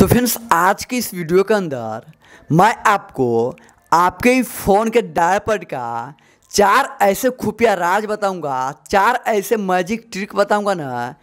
तो फ्रेंड्स आज की इस वीडियो के अंदर मैं आपको आपके फ़ोन के डायपर का चार ऐसे खुफिया राज बताऊंगा चार ऐसे मैजिक ट्रिक बताऊंगा ना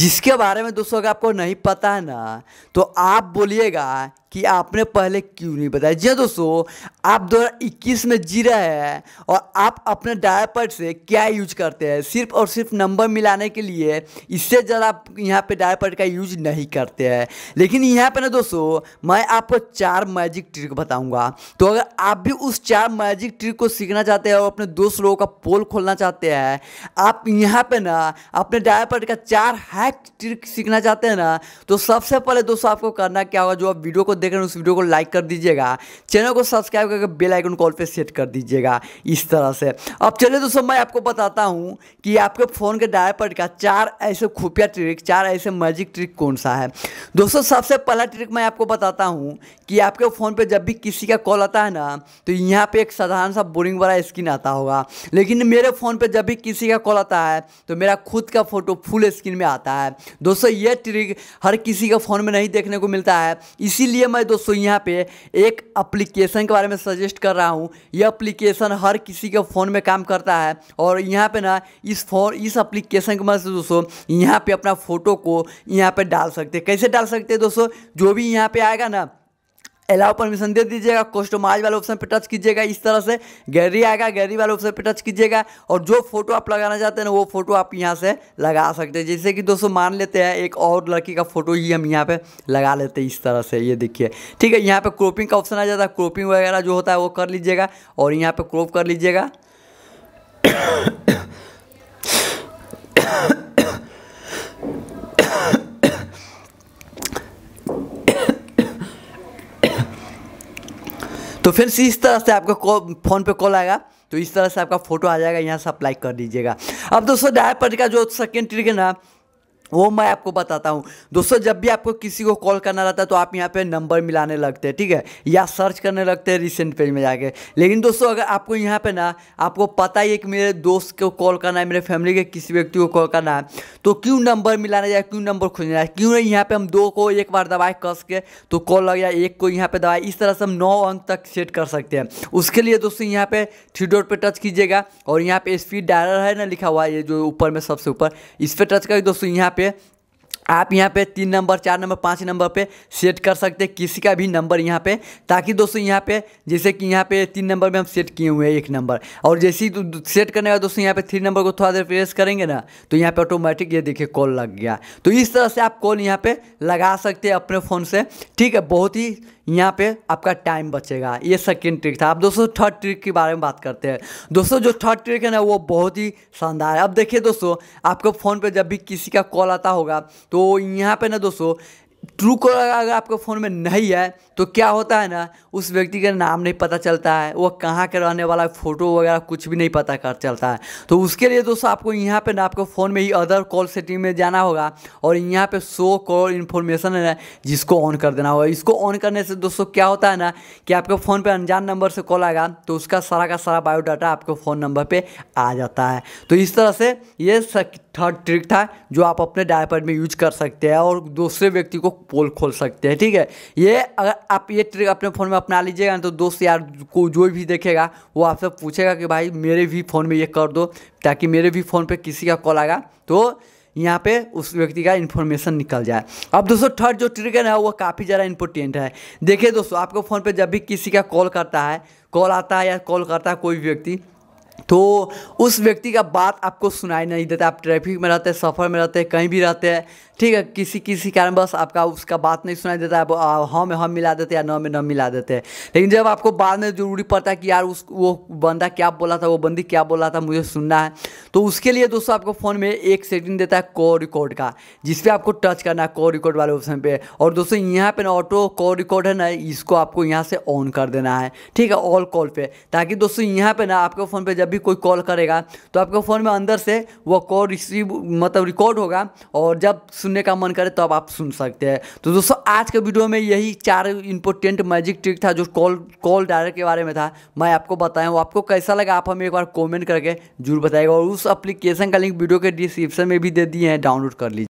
जिसके बारे में दोस्तों अगर आपको नहीं पता है ना तो आप बोलिएगा कि आपने पहले क्यों नहीं बताया जी हाँ दोस्तों आप दो इक्कीस में जी रहे हैं और आप अपने डायपर से क्या यूज करते हैं सिर्फ और सिर्फ नंबर मिलाने के लिए इससे ज़्यादा आप यहाँ पे डायपर का यूज नहीं करते हैं लेकिन यहाँ पे ना दोस्तों मैं आपको चार मैजिक ट्रिक बताऊँगा तो अगर आप भी उस चार मैजिक ट्रिक को सीखना चाहते हैं और अपने दोस्त लोगों का पोल खोलना चाहते हैं आप यहाँ पे ना अपने डायपर का चार हैक ट्रिक सीखना चाहते हैं ना तो सबसे पहले दोस्तों आपको करना क्या होगा जो आप वीडियो को देख रहे हैं उस वीडियो को लाइक कर दीजिएगा चैनल को सब्सक्राइब करके बेल आइकन कॉल पर सेट कर दीजिएगा इस तरह से अब चलिए दोस्तों मैं आपको बताता हूँ कि आपके फ़ोन के डायपर का चार ऐसे खुफिया ट्रिक चार ऐसे मैजिक ट्रिक कौन सा है दोस्तों सबसे पहला ट्रिक मैं आपको बताता हूँ कि आपके फ़ोन पर जब भी किसी का कॉल आता है ना तो यहाँ पर एक साधारण सा बोरिंग वाला स्क्रीन आता हो होगा लेकिन मेरे फ़ोन पर जब भी किसी का कॉल आता है तो मेरा खुद का फ़ोटो फुल स्क्रीन में आता है दोस्तों ये ट्रिक हर किसी का फ़ोन में नहीं देखने को मिलता है इसीलिए मैं दोस्तों यहाँ पे एक अप्लीकेशन के बारे में सजेस्ट कर रहा हूँ यह अप्लीकेशन हर किसी के फ़ोन में काम करता है और यहाँ पे ना इस फोन इस अप्लीकेशन के मदद से दोस्तों यहाँ पे अपना फ़ोटो को यहाँ पर डाल सकते कैसे डाल सकते हैं दोस्तों जो भी यहाँ पे आएगा ना अलाउ परमिशन दे दीजिएगा कस्टमाइज वाले ऑप्शन पर टच कीजिएगा इस तरह से गैलरी आएगा गैलरी वाले ऑप्शन पे टच कीजिएगा और जो फोटो आप लगाना चाहते हैं ना वो फोटो आप यहाँ से लगा सकते हैं जैसे कि दोस्तों मान लेते हैं एक और लड़की का फोटो ही हम यहाँ पे लगा लेते हैं इस तरह से ये देखिए ठीक है यहाँ पर क्रोपिंग का ऑप्शन आ जाता है क्रोपिंग वगैरह जो होता है वो कर लीजिएगा और यहाँ पर क्रोप कर लीजिएगा तो से इस तरह से आपका फ़ोन पे कॉल आएगा तो इस तरह से आपका फ़ोटो आ जाएगा यहाँ से अप्लाई कर दीजिएगा अब दोस्तों डायपर का जो सेकेंड ट्रिक है ना वो मैं आपको बताता हूँ दोस्तों जब भी आपको किसी को कॉल करना रहता है तो आप यहाँ पे नंबर मिलाने लगते हैं ठीक है या सर्च करने लगते हैं रिसेंट पेज में जाके लेकिन दोस्तों अगर आपको यहाँ पे ना आपको पता ही है कि मेरे दोस्त को कॉल करना है मेरे फैमिली के किसी व्यक्ति को कॉल करना है तो क्यों नंबर मिलाना जाए क्यों नंबर खोजना जाए क्यों नहीं यहाँ पर हम दो को एक बार दवाई कस के तो कॉल लग जाए एक को यहाँ पर दवाई इस तरह से हम नौ अंक तक सेट कर सकते हैं उसके लिए दोस्तों यहाँ पर थ्री डॉट पर टच कीजिएगा और यहाँ पर स्पीड डायलर है ना लिखा हुआ है ये जो ऊपर में सबसे ऊपर इस पर टच करके दोस्तों यहाँ पर पे आप यहाँ पे तीन नंबर चार नंबर पाँच नंबर पे सेट कर सकते हैं किसी का भी नंबर यहाँ पे ताकि दोस्तों यहाँ पे जैसे कि यहाँ पे तीन नंबर में हम सेट किए हुए हैं एक नंबर और जैसे ही सेट करने का दोस्तों यहाँ पे थ्री नंबर को थोड़ा देर प्रेस करेंगे ना तो यहाँ पे ऑटोमेटिक ये देखिए कॉल लग गया तो इस तरह से आप कॉल यहाँ पर लगा सकते हैं अपने फ़ोन से ठीक है बहुत ही यहाँ पे आपका टाइम बचेगा ये सेकेंड ट्रिक था अब दोस्तों थर्ड ट्रिक के बारे में बात करते हैं दोस्तों जो थर्ड ट्रिक है ना वो बहुत ही शानदार है अब देखिए दोस्तों आपको फ़ोन पर जब भी किसी का कॉल आता होगा तो यहाँ पर ना दोस्तों ट्रू कॉलर अगर आपके फ़ोन में नहीं है तो क्या होता है ना उस व्यक्ति का नाम नहीं पता चलता है वह कहाँ के रहने वाला है फ़ोटो वगैरह कुछ भी नहीं पता कर चलता है तो उसके लिए दोस्तों आपको यहाँ पे ना आपके फ़ोन में ही अदर कॉल सेटिंग में जाना होगा और यहाँ पे शो कॉल इन्फॉर्मेशन है जिसको ऑन कर देना होगा इसको ऑन करने से दोस्तों क्या होता है ना कि आपके फ़ोन पर अनजान नंबर से कॉल आएगा तो उसका सारा का सारा बायोडाटा आपके फ़ोन नंबर पर आ जाता है तो इस तरह से ये थर्ड ट्रिक था जो आप अपने डायपर में यूज कर सकते हैं और दूसरे व्यक्ति को पोल खोल सकते हैं ठीक है ये अगर आप ये ट्रिक अपने फ़ोन में अपना लीजिएगा तो दोस्त यार को जो भी देखेगा वो आपसे पूछेगा कि भाई मेरे भी फ़ोन में ये कर दो ताकि मेरे भी फ़ोन पर किसी का कॉल आएगा तो यहाँ पे उस व्यक्ति का इन्फॉर्मेशन निकल जाए अब दोस्तों थर्ड जो ट्रिगर है वो काफ़ी ज़्यादा इंपॉर्टेंट है देखिए दोस्तों आपके फ़ोन पे जब भी किसी का कॉल करता है कॉल आता है या कॉल करता है कोई व्यक्ति तो उस व्यक्ति का बात आपको सुनाई नहीं देता आप ट्रैफिक में रहते हैं सफ़र में रहते हैं कहीं भी रहते हैं ठीक है किसी किसी कारण बस आपका उसका बात नहीं सुनाई देता है हम हम मिला देते या न में न मिला देते हैं लेकिन जब आपको बाद में ज़रूरी पड़ता है कि यार उस वो बंदा क्या बोला था वो बंदी क्या बोला था मुझे सुनना है तो उसके लिए दोस्तों आपको फ़ोन में एक सेटिंग देता है कॉल रिकॉर्ड का जिसपे आपको टच करना है कॉल रिकॉर्ड वाले ऑप्शन पर और दोस्तों यहाँ पर ऑटो कॉल रिकॉर्ड है ना इसको आपको यहाँ से ऑन कर देना है ठीक है ऑल कॉल पर ताकि दोस्तों यहाँ पर ना आपके फ़ोन पर जब भी कोई कॉल करेगा तो आपके फ़ोन में अंदर से वो कॉल रिसीव मतलब रिकॉर्ड होगा और जब सुनने का मन करे तब तो आप सुन सकते हैं तो दोस्तों आज के वीडियो में यही चार इंपॉर्टेंट मैजिक ट्रिक था जो कॉल कॉल डायरेक्ट के बारे में था मैं आपको बताया हूँ आपको कैसा लगा आप हमें एक बार कॉमेंट करके जरूर बताएगा और उस एप्लीकेशन का लिंक वीडियो के डिस्क्रिप्शन में भी दे दिए हैं डाउनलोड कर लीजिए